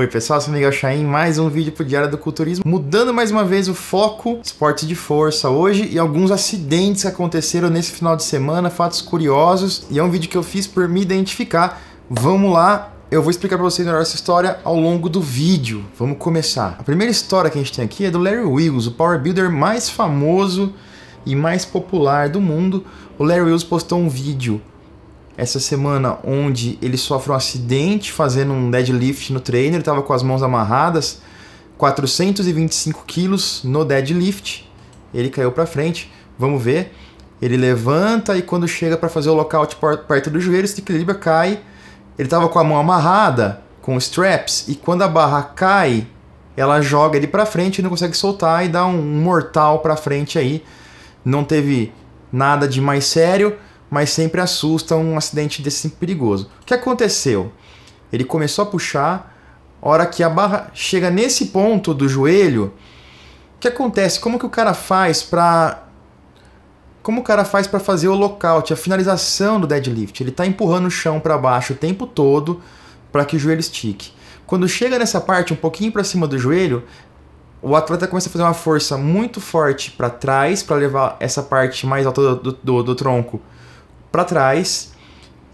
Oi pessoal, sou Miguel Chain, mais um vídeo pro Diário do Culturismo, mudando mais uma vez o foco, esporte de força hoje e alguns acidentes que aconteceram nesse final de semana, fatos curiosos, e é um vídeo que eu fiz por me identificar. Vamos lá, eu vou explicar para vocês melhor essa história ao longo do vídeo. Vamos começar. A primeira história que a gente tem aqui é do Larry Wills, o power builder mais famoso e mais popular do mundo. O Larry Wills postou um vídeo essa semana onde ele sofre um acidente fazendo um deadlift no treino, ele estava com as mãos amarradas, 425 quilos no deadlift, ele caiu para frente, vamos ver, ele levanta e quando chega para fazer o lockout perto do joelho, se equilibra, cai, ele estava com a mão amarrada, com straps, e quando a barra cai, ela joga ele para frente e não consegue soltar e dá um mortal para frente aí, não teve nada de mais sério, mas sempre assusta um acidente desse assim, perigoso. O que aconteceu? Ele começou a puxar, a hora que a barra chega nesse ponto do joelho, o que acontece? Como que o cara faz para como o cara faz para fazer o lockout, a finalização do deadlift? Ele está empurrando o chão para baixo o tempo todo para que o joelho estique. Quando chega nessa parte um pouquinho para cima do joelho, o atleta começa a fazer uma força muito forte para trás para levar essa parte mais alta do, do, do, do tronco para trás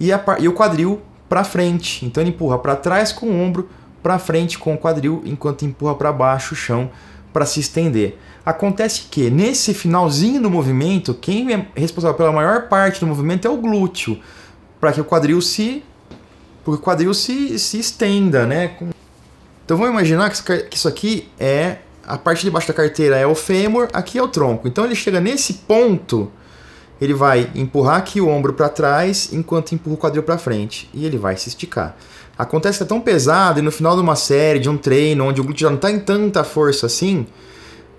e, a, e o quadril para frente. Então ele empurra para trás com o ombro, para frente com o quadril, enquanto empurra para baixo o chão para se estender. Acontece que nesse finalzinho do movimento, quem é responsável pela maior parte do movimento é o glúteo, para que o quadril se o quadril se, se estenda, né? Então vamos imaginar que isso aqui é a parte de baixo da carteira é o fêmur, aqui é o tronco. Então ele chega nesse ponto ele vai empurrar aqui o ombro para trás enquanto empurra o quadril para frente e ele vai se esticar. Acontece que é tão pesado e no final de uma série, de um treino, onde o glúteo já não está em tanta força assim,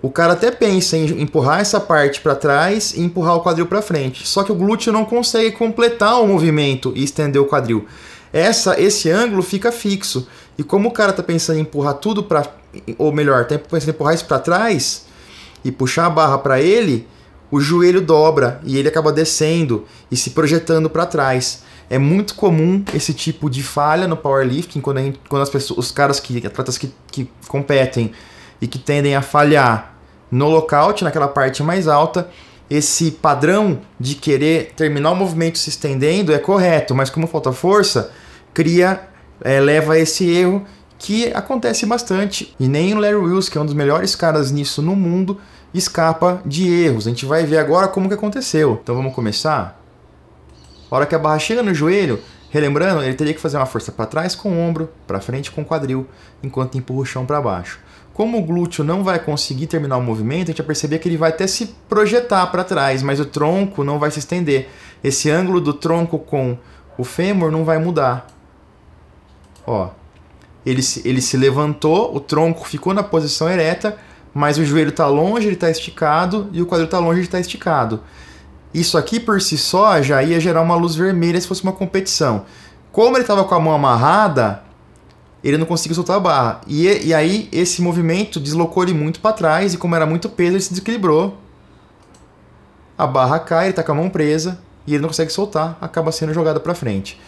o cara até pensa em empurrar essa parte para trás e empurrar o quadril para frente. Só que o glúteo não consegue completar o movimento e estender o quadril. Essa, esse ângulo fica fixo. E como o cara está pensando em empurrar tudo para, ou melhor, está pensando em empurrar isso para trás e puxar a barra para ele, o joelho dobra e ele acaba descendo e se projetando para trás. É muito comum esse tipo de falha no powerlifting quando, gente, quando as pessoas, os caras que atletas que, que competem e que tendem a falhar no lockout, naquela parte mais alta, esse padrão de querer terminar o movimento se estendendo é correto, mas como falta força, cria, é, leva a esse erro que acontece bastante. E nem o Larry Wills, que é um dos melhores caras nisso no mundo, escapa de erros. A gente vai ver agora como que aconteceu. Então vamos começar? A hora que a barra chega no joelho, relembrando, ele teria que fazer uma força para trás com o ombro, para frente com o quadril, enquanto empurra o chão para baixo. Como o glúteo não vai conseguir terminar o movimento, a gente vai perceber que ele vai até se projetar para trás, mas o tronco não vai se estender. Esse ângulo do tronco com o fêmur não vai mudar. Ó, ele se, ele se levantou, o tronco ficou na posição ereta, mas o joelho está longe, ele está esticado, e o quadril está longe, ele está esticado. Isso aqui por si só já ia gerar uma luz vermelha se fosse uma competição. Como ele estava com a mão amarrada, ele não conseguiu soltar a barra. E, e aí esse movimento deslocou ele muito para trás, e como era muito peso, ele se desequilibrou. A barra cai, ele está com a mão presa, e ele não consegue soltar, acaba sendo jogado para frente.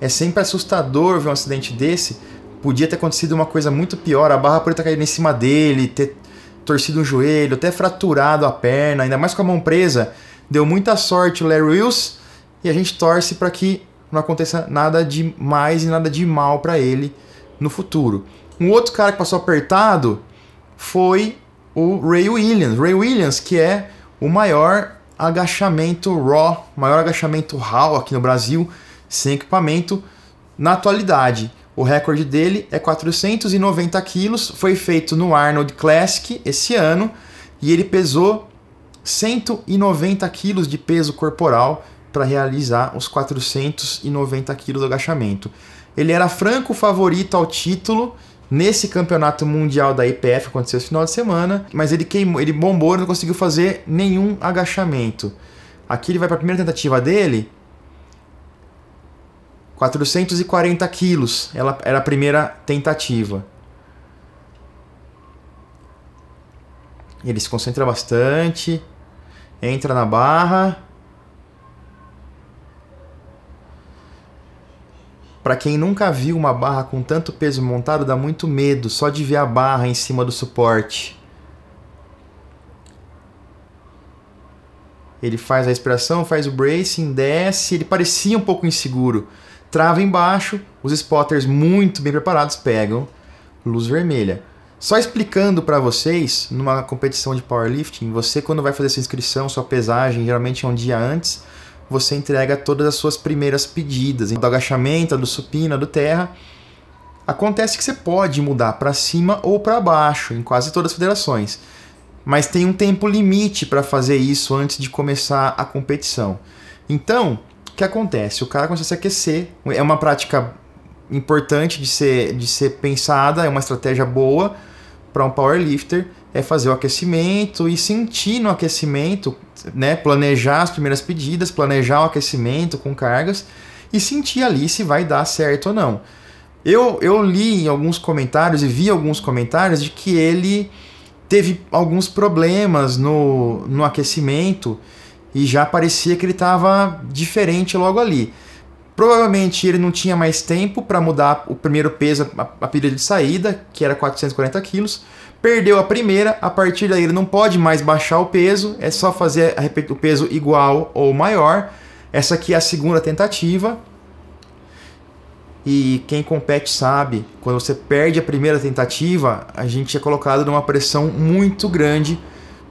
É sempre assustador ver um acidente desse, podia ter acontecido uma coisa muito pior, a barra poderia ter caído em cima dele, ter torcido um joelho, até fraturado a perna, ainda mais com a mão presa. Deu muita sorte o Larry Wills e a gente torce para que não aconteça nada de mais e nada de mal para ele no futuro. Um outro cara que passou apertado foi o Ray Williams. Ray Williams, que é o maior agachamento raw, maior agachamento raw aqui no Brasil, sem equipamento na atualidade. O recorde dele é 490 quilos, foi feito no Arnold Classic esse ano e ele pesou 190 quilos de peso corporal para realizar os 490 quilos do agachamento. Ele era franco favorito ao título nesse campeonato mundial da IPF, aconteceu esse final de semana, mas ele queimou, ele bombou, não conseguiu fazer nenhum agachamento. Aqui ele vai para a primeira tentativa dele, 440 quilos. Ela era a primeira tentativa. Ele se concentra bastante. Entra na barra. Para quem nunca viu uma barra com tanto peso montado, dá muito medo só de ver a barra em cima do suporte. Ele faz a expiração, faz o bracing, desce. Ele parecia um pouco inseguro trava embaixo, os spotters muito bem preparados pegam luz vermelha. Só explicando para vocês, numa competição de powerlifting, você quando vai fazer sua inscrição, sua pesagem, geralmente é um dia antes, você entrega todas as suas primeiras pedidas, então, do agachamento, do supino, do terra. Acontece que você pode mudar para cima ou para baixo em quase todas as federações, mas tem um tempo limite para fazer isso antes de começar a competição. Então, que acontece? O cara começa a se aquecer. É uma prática importante de ser, de ser pensada, é uma estratégia boa para um powerlifter é fazer o aquecimento e sentir no aquecimento, né, planejar as primeiras pedidas, planejar o aquecimento com cargas e sentir ali se vai dar certo ou não. Eu, eu li em alguns comentários e vi alguns comentários de que ele teve alguns problemas no, no aquecimento e já parecia que ele estava diferente logo ali. Provavelmente ele não tinha mais tempo para mudar o primeiro peso, a, a pilha de saída, que era 440 quilos. Perdeu a primeira, a partir daí ele não pode mais baixar o peso, é só fazer o peso igual ou maior. Essa aqui é a segunda tentativa. E quem compete sabe, quando você perde a primeira tentativa, a gente é colocado numa pressão muito grande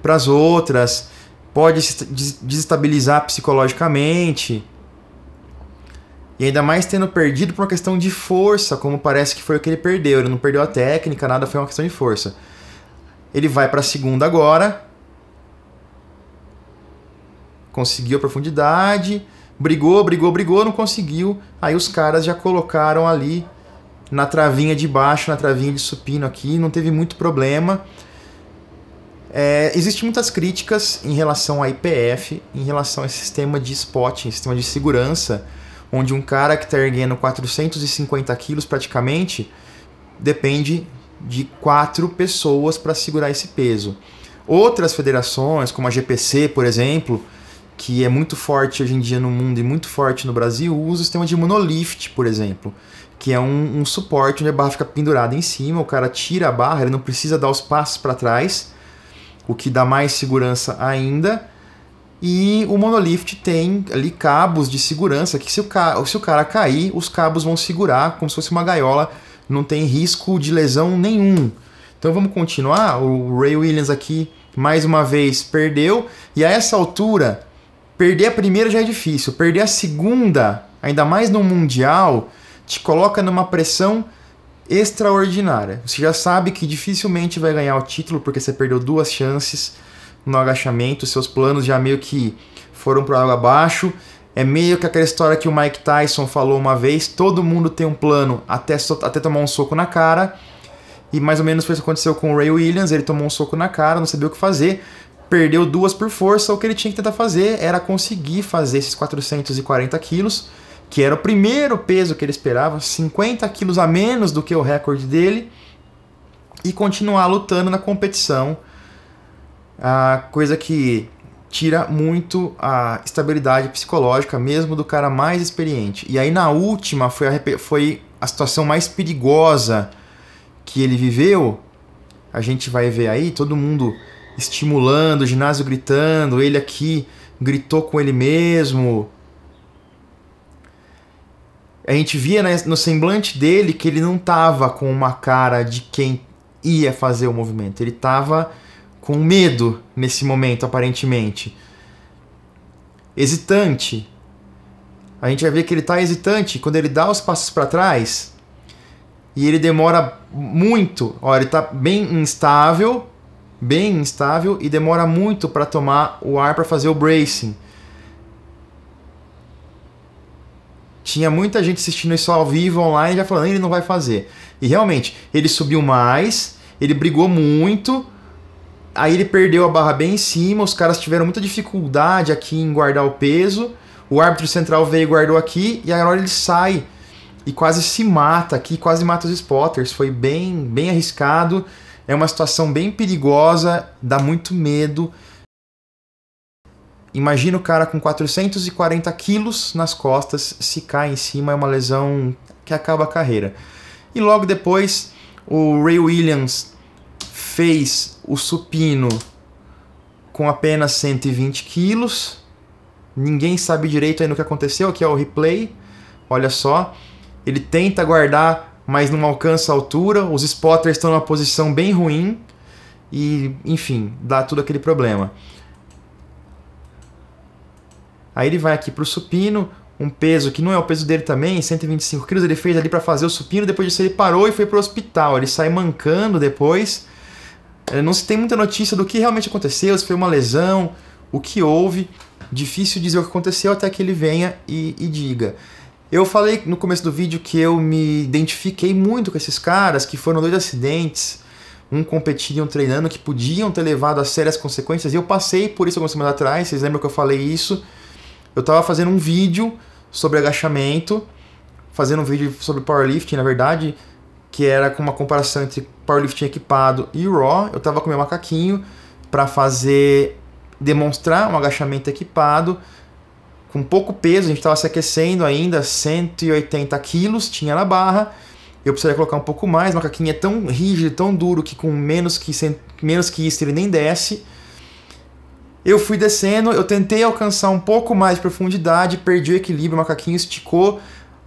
para as outras pode se desestabilizar psicologicamente. E ainda mais tendo perdido por uma questão de força, como parece que foi o que ele perdeu. Ele não perdeu a técnica, nada, foi uma questão de força. Ele vai para a segunda agora. Conseguiu a profundidade. Brigou, brigou, brigou, não conseguiu. Aí os caras já colocaram ali na travinha de baixo, na travinha de supino aqui. Não teve muito problema. É, Existem muitas críticas em relação à IPF, em relação a sistema de spotting, sistema de segurança, onde um cara que está erguendo 450 quilos praticamente depende de quatro pessoas para segurar esse peso. Outras federações, como a GPC, por exemplo, que é muito forte hoje em dia no mundo e muito forte no Brasil, usa o sistema de monolift, por exemplo, que é um, um suporte onde a barra fica pendurada em cima, o cara tira a barra, ele não precisa dar os passos para trás o que dá mais segurança ainda. E o monolift tem ali cabos de segurança que se o, ca... se o cara cair, os cabos vão segurar como se fosse uma gaiola, não tem risco de lesão nenhum. Então vamos continuar. O Ray Williams aqui mais uma vez perdeu e a essa altura perder a primeira já é difícil, perder a segunda, ainda mais no mundial, te coloca numa pressão extraordinária. Você já sabe que dificilmente vai ganhar o título porque você perdeu duas chances no agachamento, seus planos já meio que foram para água abaixo. É meio que aquela história que o Mike Tyson falou uma vez: todo mundo tem um plano até, até tomar um soco na cara. E mais ou menos foi isso que aconteceu com o Ray Williams: ele tomou um soco na cara, não sabia o que fazer, perdeu duas por força. O que ele tinha que tentar fazer era conseguir fazer esses 440 quilos que era o primeiro peso que ele esperava, 50 quilos a menos do que o recorde dele, e continuar lutando na competição, a coisa que tira muito a estabilidade psicológica mesmo do cara mais experiente. E aí na última foi a, foi a situação mais perigosa que ele viveu. A gente vai ver aí todo mundo estimulando, o ginásio gritando, ele aqui gritou com ele mesmo a gente via né, no semblante dele que ele não tava com uma cara de quem ia fazer o movimento. Ele tava com medo nesse momento, aparentemente. Hesitante. A gente vai ver que ele tá hesitante quando ele dá os passos para trás e ele demora muito. Olha, ele tá bem instável, bem instável e demora muito para tomar o ar para fazer o bracing. tinha muita gente assistindo isso ao vivo, online, já falando, ele não vai fazer. E realmente, ele subiu mais, ele brigou muito, aí ele perdeu a barra bem em cima, os caras tiveram muita dificuldade aqui em guardar o peso, o árbitro central veio e guardou aqui, e agora ele sai e quase se mata aqui, quase mata os spotters, foi bem, bem arriscado, é uma situação bem perigosa, dá muito medo, Imagina o cara com 440 quilos nas costas, se cai em cima, é uma lesão que acaba a carreira. E logo depois, o Ray Williams fez o supino com apenas 120 quilos. Ninguém sabe direito ainda o que aconteceu, aqui é o replay. Olha só, ele tenta guardar, mas não alcança a altura. Os spotters estão numa posição bem ruim e, enfim, dá tudo aquele problema. Aí ele vai aqui para o supino, um peso que não é o peso dele também, 125 quilos, ele fez ali para fazer o supino, depois disso ele parou e foi para o hospital. Ele sai mancando depois. É, não se tem muita notícia do que realmente aconteceu, se foi uma lesão, o que houve. Difícil dizer o que aconteceu até que ele venha e, e diga. Eu falei no começo do vídeo que eu me identifiquei muito com esses caras que foram dois acidentes, um competindo e um treinando, que podiam ter levado a sérias consequências. E eu passei por isso algumas semanas atrás, vocês lembram que eu falei isso? Eu tava fazendo um vídeo sobre agachamento, fazendo um vídeo sobre powerlifting, na verdade, que era com uma comparação entre powerlifting equipado e raw. Eu tava com meu macaquinho para fazer demonstrar um agachamento equipado com pouco peso, a gente estava se aquecendo ainda, 180 quilos tinha na barra. Eu precisaria colocar um pouco mais, o macaquinho é tão rígido, tão duro que com menos que, menos que isso ele nem desce. Eu fui descendo, eu tentei alcançar um pouco mais de profundidade, perdi o equilíbrio, o macaquinho esticou.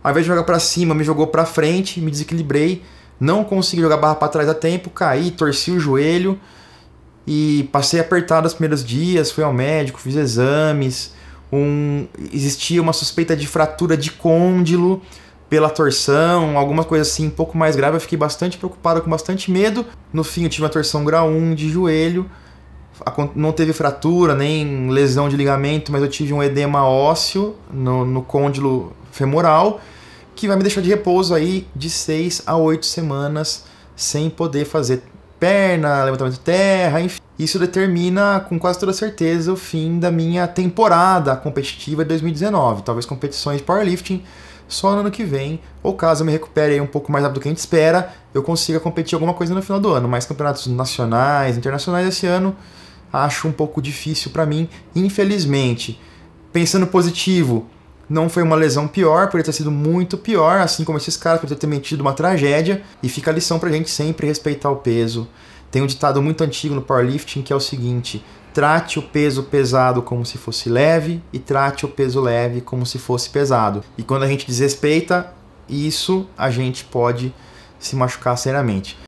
Ao invés de jogar para cima, me jogou para frente, me desequilibrei. Não consegui jogar a barra para trás a tempo, caí, torci o joelho e passei apertado os primeiros dias. Fui ao médico, fiz exames. Um, existia uma suspeita de fratura de côndilo pela torção, alguma coisa assim um pouco mais grave. Eu fiquei bastante preocupado, com bastante medo. No fim, eu tive uma torção grau 1 de joelho não teve fratura nem lesão de ligamento, mas eu tive um edema ósseo no, no côndilo femoral que vai me deixar de repouso aí de 6 a 8 semanas sem poder fazer perna, levantamento de terra, enfim. Isso determina com quase toda certeza o fim da minha temporada competitiva de 2019. Talvez competições de powerlifting só no ano que vem, ou caso eu me recupere aí um pouco mais rápido do que a gente espera, eu consiga competir alguma coisa no final do ano, mais campeonatos nacionais, internacionais esse ano acho um pouco difícil para mim, infelizmente. Pensando positivo, não foi uma lesão pior, poderia ter sido muito pior, assim como esses caras, poderia ter metido uma tragédia. E fica a lição a gente sempre respeitar o peso. Tem um ditado muito antigo no powerlifting que é o seguinte: trate o peso pesado como se fosse leve e trate o peso leve como se fosse pesado. E quando a gente desrespeita isso, a gente pode se machucar seriamente.